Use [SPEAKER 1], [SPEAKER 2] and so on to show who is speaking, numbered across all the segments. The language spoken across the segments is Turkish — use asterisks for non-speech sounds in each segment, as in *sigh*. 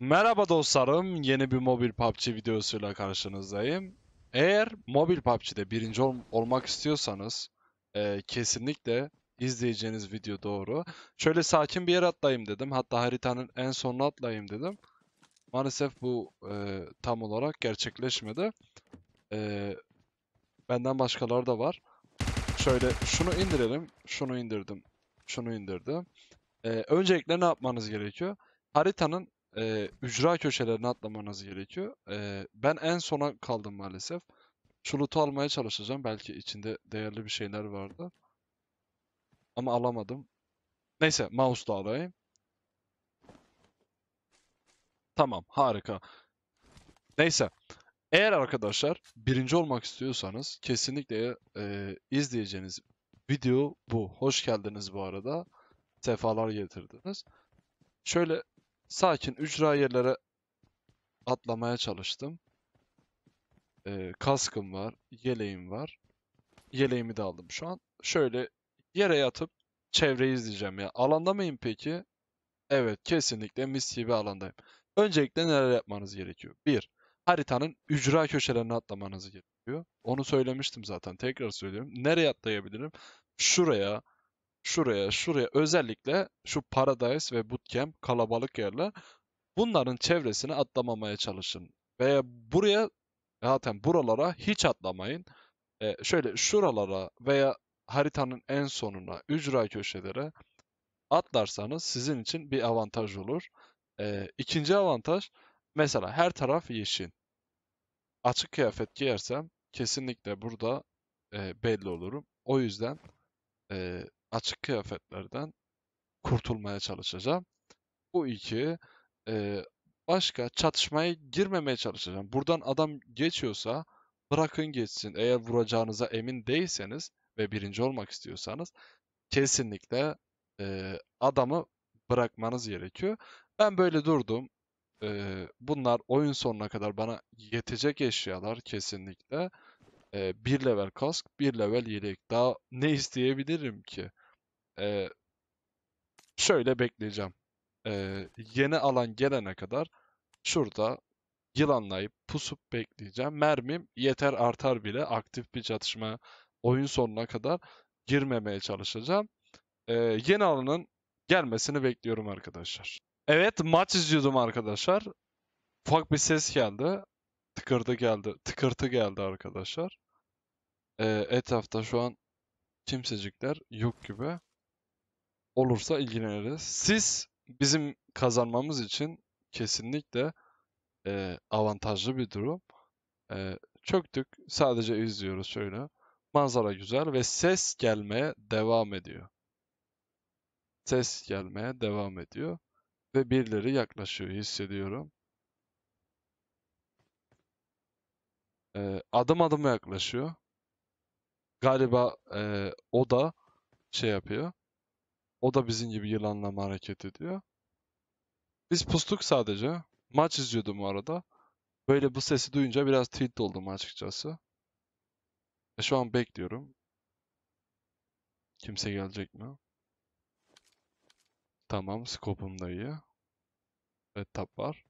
[SPEAKER 1] Merhaba dostlarım, yeni bir mobil PUBG videosuyla karşınızdayım. Eğer mobil PUBG'de birinci ol olmak istiyorsanız e, kesinlikle izleyeceğiniz video doğru. Şöyle sakin bir yer atlayayım dedim. Hatta haritanın en sonuna atlayayım dedim. Maalesef bu e, tam olarak gerçekleşmedi. E, benden başkaları da var. Şöyle şunu indirelim. Şunu indirdim. Şunu indirdim. E, öncelikle ne yapmanız gerekiyor? Haritanın e, ücra köşelerini atlamanız gerekiyor. E, ben en sona kaldım maalesef. Çulutu almaya çalışacağım. Belki içinde değerli bir şeyler vardı. Ama alamadım. Neyse mouse da alayım. Tamam harika. Neyse. Eğer arkadaşlar birinci olmak istiyorsanız kesinlikle e, izleyeceğiniz video bu. Hoş geldiniz bu arada. Sefalar getirdiniz. Şöyle sakin ücra yerlere atlamaya çalıştım. Ee, kaskım var, yeleğim var. Yeleğimi de aldım şu an. Şöyle yere yatıp çevreyi izleyeceğim ya. Alanda mıyım peki? Evet, kesinlikle mis gibi alandayım. Öncelikle neler yapmanız gerekiyor? 1. Haritanın ücra köşelerine atlamanız gerekiyor. Onu söylemiştim zaten. Tekrar söylüyorum. Nereye atlayabilirim? Şuraya, şuraya, şuraya özellikle şu Paradise ve Bootcamp kalabalık yerler. Bunların çevresini atlamamaya çalışın. Veya buraya zaten buralara hiç atlamayın. E, şöyle şuralara veya haritanın en sonuna, ücra köşelere atlarsanız sizin için bir avantaj olur. E, ikinci avantaj mesela her taraf yeşil. Açık kıyafet giyersem kesinlikle burada e, belli olurum. O yüzden e, açık kıyafetlerden kurtulmaya çalışacağım. Bu iki e, başka çatışmaya girmemeye çalışacağım. Buradan adam geçiyorsa bırakın geçsin. Eğer vuracağınıza emin değilseniz ve birinci olmak istiyorsanız kesinlikle e, adamı bırakmanız gerekiyor. Ben böyle durdum. E, bunlar oyun sonuna kadar bana yetecek eşyalar kesinlikle. E, bir level kask, bir level yelek. Daha ne isteyebilirim ki? E, şöyle bekleyeceğim. E, yeni alan gelene kadar şurada yılanlayıp pusup bekleyeceğim. Mermim yeter artar bile aktif bir çatışma oyun sonuna kadar girmemeye çalışacağım. E, yeni alanın gelmesini bekliyorum arkadaşlar. Evet maç izliyordum arkadaşlar. Ufak bir ses geldi tıkırdı geldi. Tıkırtı geldi arkadaşlar. Ee, etrafta şu an kimsecikler yok gibi. Olursa ilgileniriz. Siz bizim kazanmamız için kesinlikle e, avantajlı bir durum. E, çöktük. Sadece izliyoruz şöyle. Manzara güzel ve ses gelmeye devam ediyor. Ses gelmeye devam ediyor. Ve birileri yaklaşıyor hissediyorum. e, adım adıma yaklaşıyor. Galiba e, o da şey yapıyor. O da bizim gibi yılanlama hareket ediyor. Biz pustuk sadece. Maç izliyordum o arada. Böyle bu sesi duyunca biraz tilt oldum açıkçası. E şu an bekliyorum. Kimse gelecek mi? Tamam, skopum da iyi. Red tap var.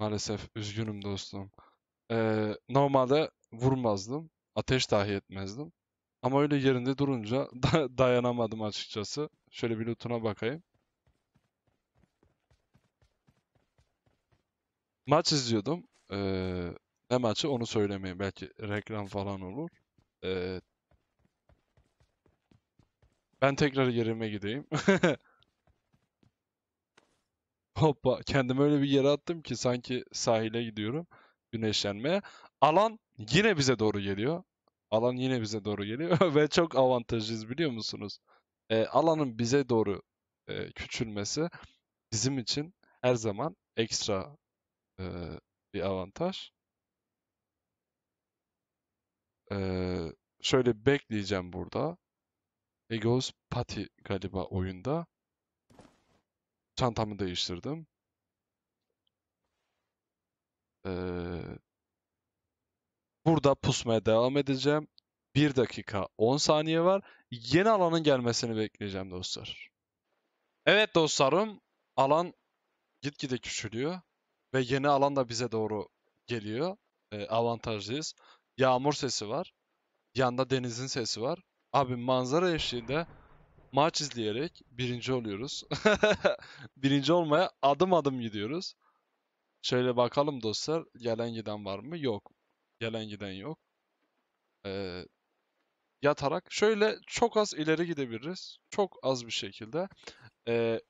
[SPEAKER 1] Maalesef üzgünüm dostum. Ee, normalde vurmazdım. Ateş dahi etmezdim. Ama öyle yerinde durunca *laughs* da dayanamadım açıkçası. Şöyle bir lootuna bakayım. Maç izliyordum. Ee, ne maçı onu söylemeyeyim. Belki reklam falan olur. Ee, ben tekrar yerime gideyim. *laughs* Hoppa kendimi öyle bir yere attım ki sanki sahile gidiyorum güneşlenmeye. Alan yine bize doğru geliyor. Alan yine bize doğru geliyor *laughs* ve çok avantajlıyız biliyor musunuz? E, alanın bize doğru e, küçülmesi bizim için her zaman ekstra e, bir avantaj. E, şöyle bekleyeceğim burada. Egos Pati galiba oyunda çantamı değiştirdim. Ee, burada pusmaya devam edeceğim. 1 dakika 10 saniye var. Yeni alanın gelmesini bekleyeceğim dostlar. Evet dostlarım. Alan gitgide küçülüyor. Ve yeni alan da bize doğru geliyor. Ee, avantajlıyız. Yağmur sesi var. Yanda denizin sesi var. Abi manzara eşliğinde maç izleyerek birinci oluyoruz. *laughs* birinci olmaya adım adım gidiyoruz. Şöyle bakalım dostlar. Gelen giden var mı? Yok. Gelen giden yok. Ee, yatarak şöyle çok az ileri gidebiliriz. Çok az bir şekilde. Ee,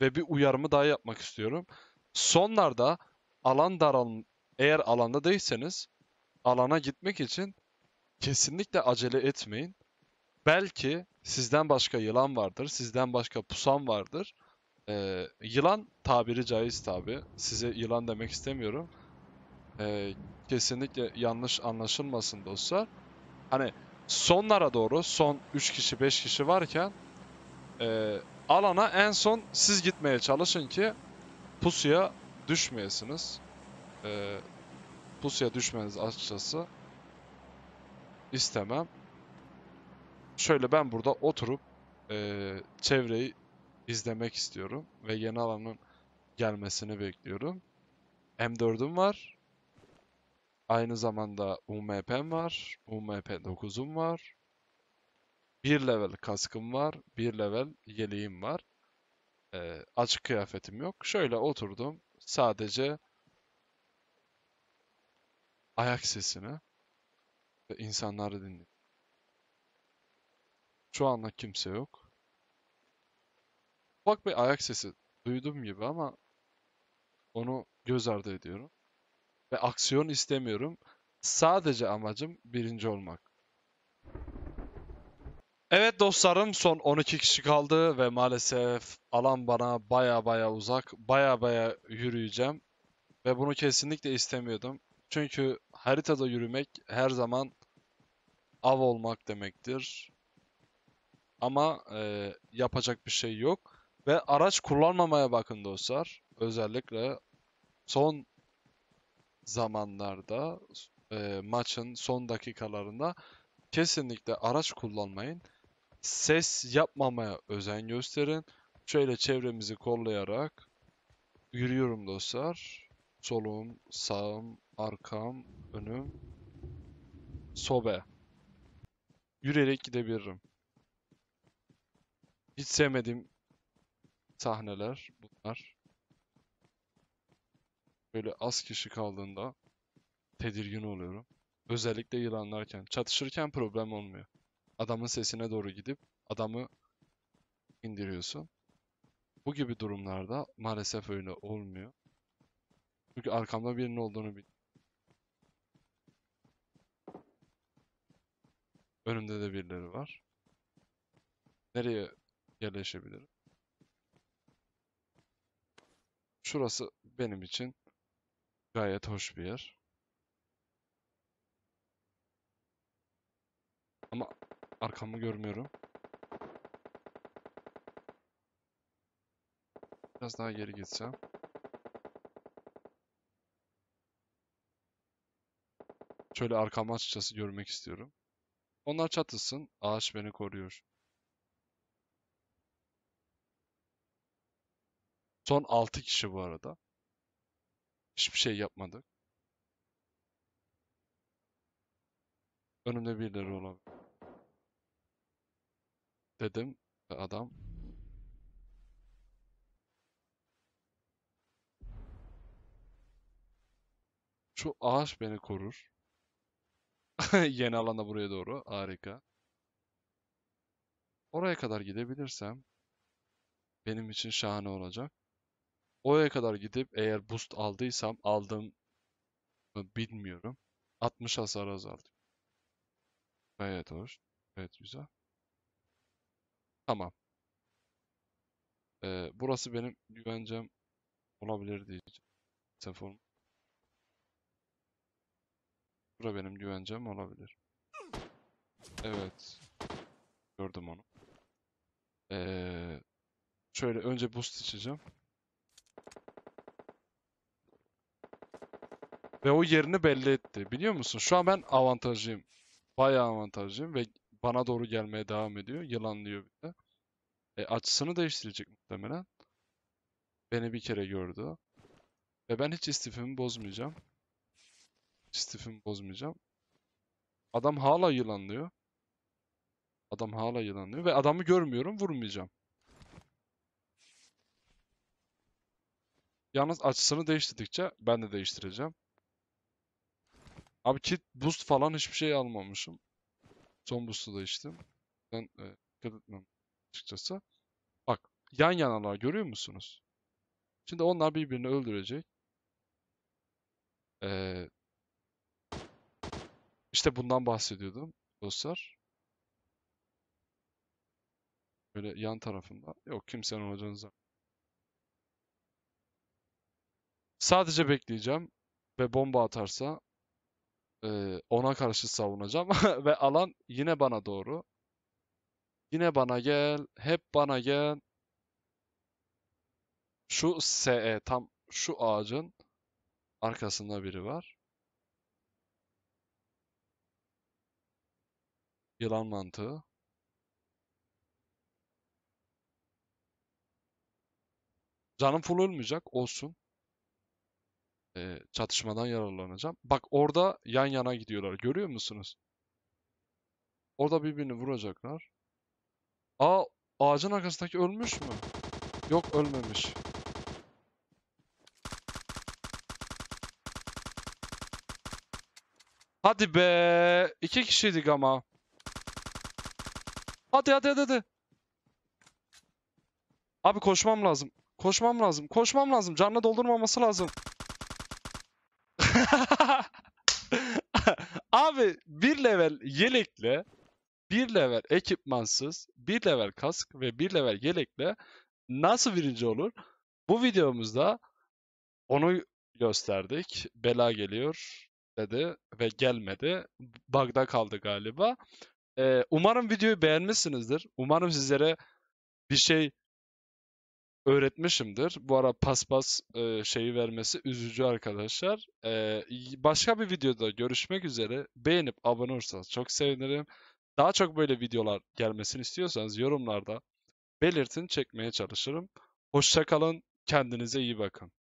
[SPEAKER 1] ve bir uyarımı daha yapmak istiyorum. Sonlarda alan daral eğer alanda değilseniz alana gitmek için kesinlikle acele etmeyin. Belki Sizden başka yılan vardır, sizden başka pusan vardır. Ee, yılan tabiri caiz tabi. Size yılan demek istemiyorum. Ee, kesinlikle yanlış anlaşılmasın dostlar. Hani sonlara doğru son 3 kişi 5 kişi varken e, alana en son siz gitmeye çalışın ki pusuya düşmeyesiniz. E, pusuya düşmeniz açıkçası istemem. Şöyle ben burada oturup e, çevreyi izlemek istiyorum ve yeni alanın gelmesini bekliyorum. M4'üm var. Aynı zamanda UMP'm var. UMP 9'um var. Bir level kaskım var. Bir level yeleğim var. E, açık kıyafetim yok. Şöyle oturdum. Sadece ayak sesini ve insanları dinledim. Şu anda kimse yok. Ufak bir ayak sesi duydum gibi ama onu göz ardı ediyorum. Ve aksiyon istemiyorum. Sadece amacım birinci olmak. Evet dostlarım son 12 kişi kaldı ve maalesef alan bana baya baya uzak. Baya baya yürüyeceğim. Ve bunu kesinlikle istemiyordum. Çünkü haritada yürümek her zaman av olmak demektir. Ama e, yapacak bir şey yok. Ve araç kullanmamaya bakın dostlar. Özellikle son zamanlarda e, maçın son dakikalarında kesinlikle araç kullanmayın. Ses yapmamaya özen gösterin. Şöyle çevremizi kollayarak yürüyorum dostlar. Solum, sağım, arkam, önüm, sobe. Yürüyerek gidebilirim. Hiç sevmediğim sahneler bunlar. Böyle az kişi kaldığında tedirgin oluyorum. Özellikle yılanlarken. Çatışırken problem olmuyor. Adamın sesine doğru gidip adamı indiriyorsun. Bu gibi durumlarda maalesef öyle olmuyor. Çünkü arkamda birinin olduğunu bil. Önümde de birileri var. Nereye yerleşebilirim. Şurası benim için gayet hoş bir yer. Ama arkamı görmüyorum. Biraz daha geri gitsem. Şöyle arkamı açıkçası görmek istiyorum. Onlar çatısın. Ağaç beni koruyor. Son 6 kişi bu arada. Hiçbir şey yapmadık. Önümde birileri olabilir. Dedim ve adam Şu ağaç beni korur. *laughs* Yeni alanda buraya doğru. Harika. Oraya kadar gidebilirsem benim için şahane olacak. Oraya kadar gidip eğer boost aldıysam aldım mı ıı, bilmiyorum. 60 hasar azaldı. Evet hoş. Evet güzel. Tamam. Ee, burası benim güvencem olabilir diyeceğim. Seform. Bura benim güvencem olabilir. Evet. Gördüm onu. Ee, şöyle önce boost içeceğim. Ve o yerini belli etti. Biliyor musun? Şu an ben avantajlıyım. Bayağı avantajlıyım ve bana doğru gelmeye devam ediyor. Yılanlıyor bir de. E, açısını değiştirecek muhtemelen. Beni bir kere gördü. Ve ben hiç istifimi bozmayacağım. İstifimi bozmayacağım. Adam hala yılanlıyor. Adam hala yılanlıyor ve adamı görmüyorum vurmayacağım. Yalnız açısını değiştirdikçe ben de değiştireceğim. Abi kit boost falan hiçbir şey almamışım. Son boost'u da içtim. Ben e, dikkat etmem açıkçası. Bak yan yanalar görüyor musunuz? Şimdi onlar birbirini öldürecek. Ee, işte bundan bahsediyordum dostlar. Böyle yan tarafında. Yok kimsenin olacağını Sadece bekleyeceğim ve bomba atarsa ee, ona karşı savunacağım *laughs* ve alan yine bana doğru. Yine bana gel, hep bana gel. Şu SE tam şu ağacın arkasında biri var. Yılan mantığı. Canım full olmayacak. Olsun e, çatışmadan yararlanacağım. Bak orada yan yana gidiyorlar. Görüyor musunuz? Orada birbirini vuracaklar. Aa ağacın arkasındaki ölmüş mü? Yok ölmemiş. Hadi be. iki kişiydik ama. Hadi hadi hadi hadi. Abi koşmam lazım. Koşmam lazım. Koşmam lazım. Canını doldurmaması lazım. *laughs* Abi bir level yelekle, bir level ekipmansız, bir level kask ve bir level yelekle nasıl birinci olur? Bu videomuzda onu gösterdik. Bela geliyor dedi ve gelmedi. Bug'da kaldı galiba. Ee, umarım videoyu beğenmişsinizdir. Umarım sizlere bir şey öğretmişimdir. Bu ara paspas e, şeyi vermesi üzücü arkadaşlar. E, başka bir videoda görüşmek üzere. Beğenip abone olursanız çok sevinirim. Daha çok böyle videolar gelmesini istiyorsanız yorumlarda belirtin çekmeye çalışırım. Hoşçakalın. Kendinize iyi bakın.